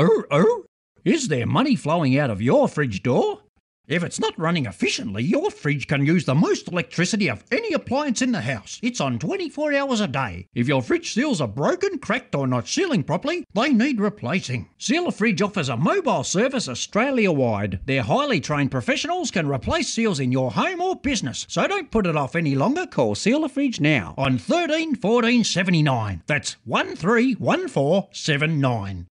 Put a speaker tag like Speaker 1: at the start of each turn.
Speaker 1: Oh, oh, is there money flowing out of your fridge door? If it's not running efficiently, your fridge can use the most electricity of any appliance in the house. It's on 24 hours a day. If your fridge seals are broken, cracked, or not sealing properly, they need replacing. Seal a Fridge offers a mobile service Australia wide. Their highly trained professionals can replace seals in your home or business. So don't put it off any longer. Call Seal a Fridge now on 13 14 79. That's 131479.